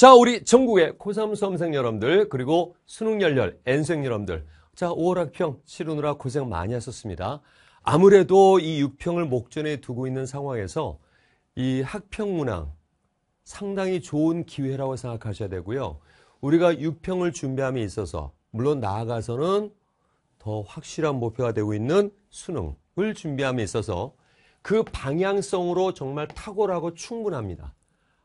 자, 우리 전국의 고3 수험생 여러분들, 그리고 수능 열렬, N생 여러분들. 자, 5월 학평 치르느라 고생 많이 하셨습니다. 아무래도 이 6평을 목전에 두고 있는 상황에서 이 학평 문항 상당히 좋은 기회라고 생각하셔야 되고요. 우리가 6평을 준비함에 있어서 물론 나아가서는 더 확실한 목표가 되고 있는 수능을 준비함에 있어서 그 방향성으로 정말 탁월하고 충분합니다.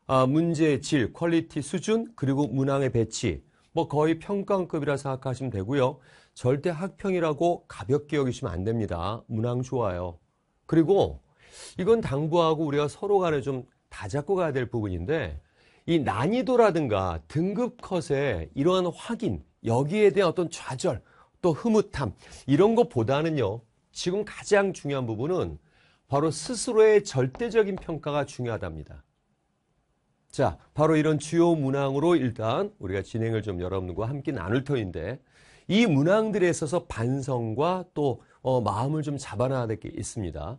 아, 문제의 질, 퀄리티 수준, 그리고 문항의 배치, 뭐 거의 평강급이라 생각하시면 되고요. 절대 학평이라고 가볍게 여기시면 안 됩니다. 문항 좋아요. 그리고 이건 당부하고 우리가 서로 간에 좀 다잡고 가야 될 부분인데 이 난이도라든가 등급 컷의 이러한 확인, 여기에 대한 어떤 좌절, 또 흐뭇함 이런 것보다는요. 지금 가장 중요한 부분은 바로 스스로의 절대적인 평가가 중요하답니다. 자, 바로 이런 주요 문항으로 일단 우리가 진행을 좀 여러분과 함께 나눌 터인데 이 문항들에 있어서 반성과 또 어, 마음을 좀 잡아놔야 될 게 있습니다.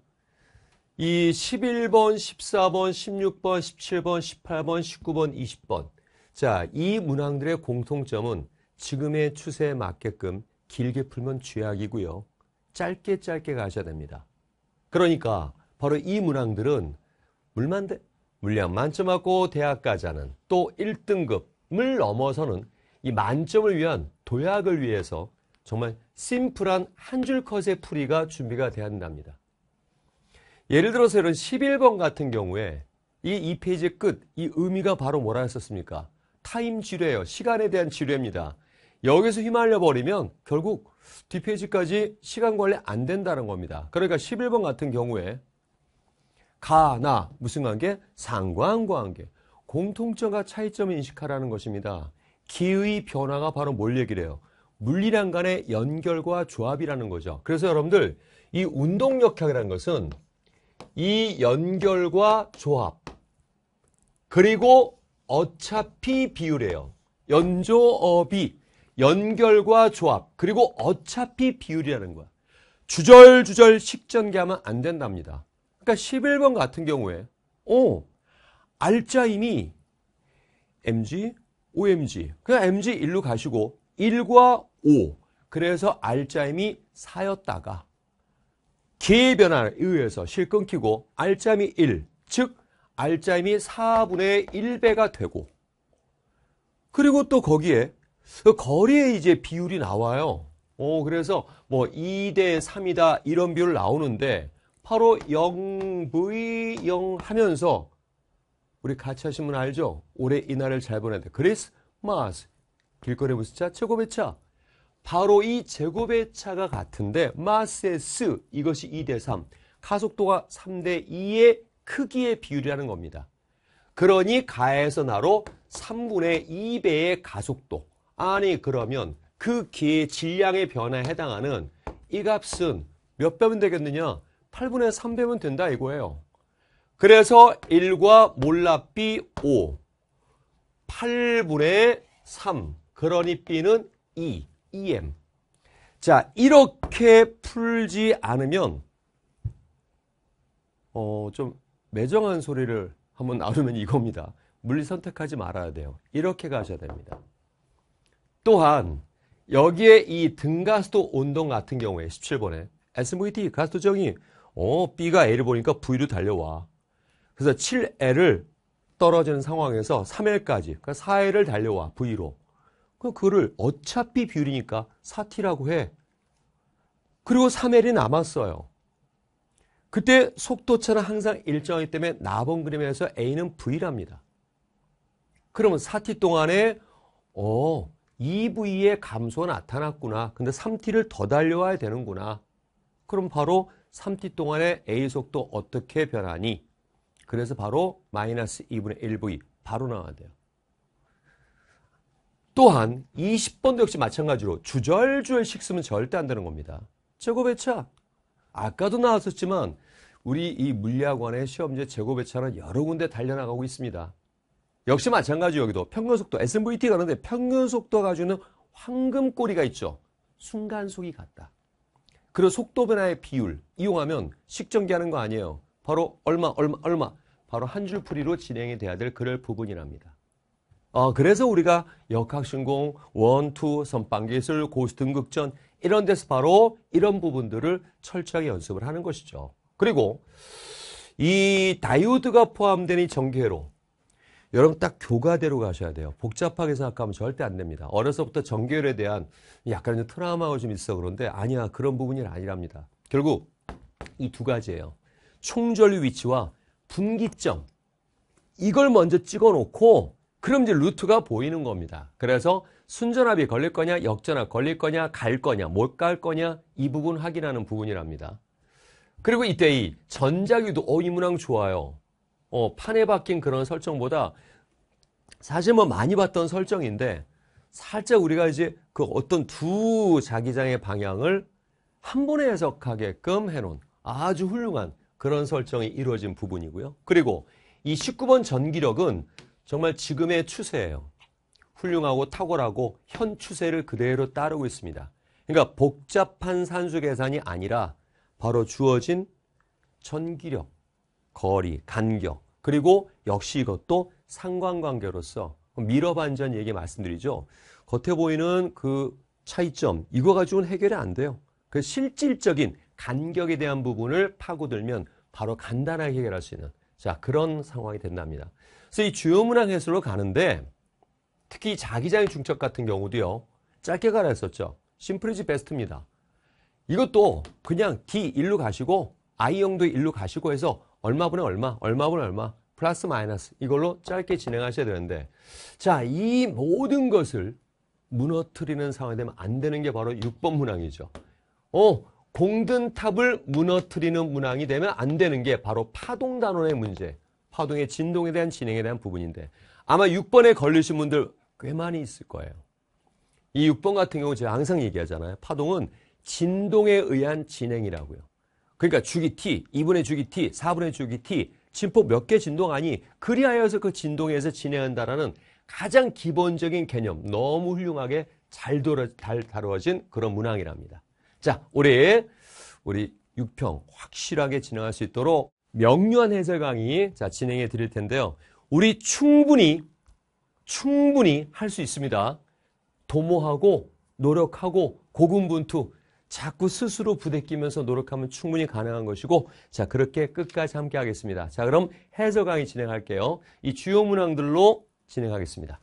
이 11번, 14번, 16번, 17번, 18번, 19번, 20번. 자, 이 문항들의 공통점은 지금의 추세에 맞게끔 길게 풀면 죄악이고요. 짧게 짧게 가셔야 됩니다. 그러니까 바로 이 문항들은 물만 대, 물량 만점 맞고 대학가자는 또 1등급을 넘어서는 이 만점을 위한 도약을 위해서 정말 심플한 한 줄 컷의 풀이가 준비가 돼야 한답니다. 예를 들어서 이런 11번 같은 경우에 이 2페이지 끝, 이 의미가 바로 뭐라 했었습니까? 타임 지뢰예요. 시간에 대한 지뢰입니다. 여기서 휘말려 버리면 결국 뒷페이지까지 시간 관리 안 된다는 겁니다. 그러니까 11번 같은 경우에 가나 무슨 관계? 상관 관계. 공통점과 차이점을 인식하라는 것입니다. 기의 변화가 바로 뭘 얘기를 해요? 물리량 간의 연결과 조합이라는 거죠. 그래서 여러분들 이 운동역학이라는 것은 이 연결과 조합 그리고 어차피 비율이에요. 연조업이 연결과 조합 그리고 어차피 비율이라는 거야. 주절주절 식전개 하면 안 된답니다. 아까 그러니까 11번 같은 경우에 어, 오 알짜임이 mg, omg 그냥 mg 1로 가시고 1과 5 그래서 알짜임이 4였다가 기의 변화에 의해서 실 끊기고 알짜임이 1, 즉 알짜임이 4분의 1배가 되고 그리고 또 거기에 그 거리에 이제 비율이 나와요. 어, 그래서 뭐 2대 3이다 이런 비율 나오는데 바로 0부의 하면서 우리 같이 하시면 알죠? 올해 이날을 잘 보내야 돼. 크리스마스. 길거리 무수차 제곱의차. 바로 이 제곱의차가 같은데 마스스 이것이 2대 3. 가속도가 3대 2의 크기의 비율이라는 겁니다. 그러니 가에서 나로 3분의 2배의 가속도. 아니 그러면 그 기의 질량의 변화에 해당하는 이 값은 몇 배면 되겠느냐? 8분의 3배면 된다 이거예요. 그래서 1과 몰라 삐 5. 8분의 3. 그러니 B는 2. EM. 자, 이렇게 풀지 않으면 어, 좀 매정한 소리를 한번 나누면 이겁니다. 물리 선택하지 말아야 돼요. 이렇게 가셔야 됩니다. 또한 여기에 이 등가스도 운동 같은 경우에 17번에 SVT 가스도 정의 어, B가 A를 보니까 V로 달려와. 그래서 7L을 떨어지는 상황에서 3L까지, 그러니까 4L을 달려와, V로. 그럼 그거를 어차피 비율이니까 4T라고 해. 그리고 3L이 남았어요. 그때 속도차는 항상 일정하기 때문에 나본 그림에서 A는 V랍니다. 그러면 4T 동안에 어 2V의 감소가 나타났구나. 근데 3T를 더 달려와야 되는구나. 그럼 바로 3t 동안의 a 속도 어떻게 변하니? 그래서 바로 마이너스 2분의 1v 바로 나와야 돼요. 또한 20번도 역시 마찬가지로 주절주절씩 쓰면 절대 안 되는 겁니다. 제곱배차 아까도 나왔었지만 우리 이 물리학원의 시험제 제곱배차는 여러 군데 달려나가고 있습니다. 역시 마찬가지 여기도 평균속도 SMVT 가는데 평균속도가 주는 황금꼬리가 있죠. 순간속이 같다. 그리고 속도 변화의 비율 이용하면 식전기하는 거 아니에요. 바로 얼마 얼마 얼마 바로 한 줄풀이로 진행이 돼야 될 그럴 부분이랍니다. 어, 그래서 우리가 역학신공, 원투, 선빵기술, 고수등극전 이런 데서 바로 이런 부분들을 철저하게 연습을 하는 것이죠. 그리고 이 다이오드가 포함된 이 전기회로 여러분 딱 교과대로 가셔야 돼요. 복잡하게 생각하면 절대 안 됩니다. 어려서부터 정결에 대한 약간 좀 트라우마가 좀 있어 그런데 아니야 그런 부분이 아니랍니다. 결국 이 두 가지예요. 총절 위치와 분기점 이걸 먼저 찍어놓고 그럼 이제 루트가 보이는 겁니다. 그래서 순전합이 걸릴 거냐 역전합 걸릴 거냐 갈 거냐 못 갈 거냐 이 부분 확인하는 부분이랍니다. 그리고 이때 이 전자기도 어이 문항 좋아요. 어, 판에 박힌 그런 설정보다 사실 뭐 많이 봤던 설정인데 살짝 우리가 이제 그 어떤 두 자기장의 방향을 한 번에 해석하게끔 해놓은 아주 훌륭한 그런 설정이 이루어진 부분이고요. 그리고 이 19번 전기력은 정말 지금의 추세예요. 훌륭하고 탁월하고 현 추세를 그대로 따르고 있습니다. 그러니까 복잡한 산수 계산이 아니라 바로 주어진 전기력, 거리, 간격, 그리고 역시 이것도 상관관계로서 미러반전 얘기 말씀드리죠. 겉에 보이는 그 차이점, 이거 가지고는 해결이 안 돼요. 그 실질적인 간격에 대한 부분을 파고들면 바로 간단하게 해결할 수 있는 자 그런 상황이 된답니다. 그래서 이 주요 문항 해설로 가는데 특히 자기장의 중첩 같은 경우도요. 짧게 가라 했었죠. 심플이지 베스트입니다. 이것도 그냥 D1로 가시고 I형도 1로 가시고 해서 얼마분의 얼마, 얼마분의 얼마, 플러스 마이너스 이걸로 짧게 진행하셔야 되는데 자, 이 모든 것을 무너뜨리는 상황이 되면 안 되는 게 바로 6번 문항이죠. 어, 공든 탑을 무너뜨리는 문항이 되면 안 되는 게 바로 파동 단원의 문제, 파동의 진동에 대한 진행에 대한 부분인데 아마 6번에 걸리신 분들 꽤 많이 있을 거예요. 이 6번 같은 경우 제가 항상 얘기하잖아요. 파동은 진동에 의한 진행이라고요. 그러니까 주기 t, 2분의 주기 t, 4분의 주기 t, 진폭 몇 개 진동하니 그리하여서 그 진동에서 진행한다라는 가장 기본적인 개념 너무 훌륭하게 잘, 다루어진 그런 문항이랍니다. 자, 올해 우리 6평 확실하게 진행할 수 있도록 명료한 해설 강의 자, 진행해 드릴 텐데요. 우리 충분히 충분히 할 수 있습니다. 도모하고 노력하고 고군분투 자꾸 스스로 부대끼면서 노력하면 충분히 가능한 것이고 자 그렇게 끝까지 함께 하겠습니다. 자 그럼 해서 강의 진행할게요. 이 주요 문항들로 진행하겠습니다.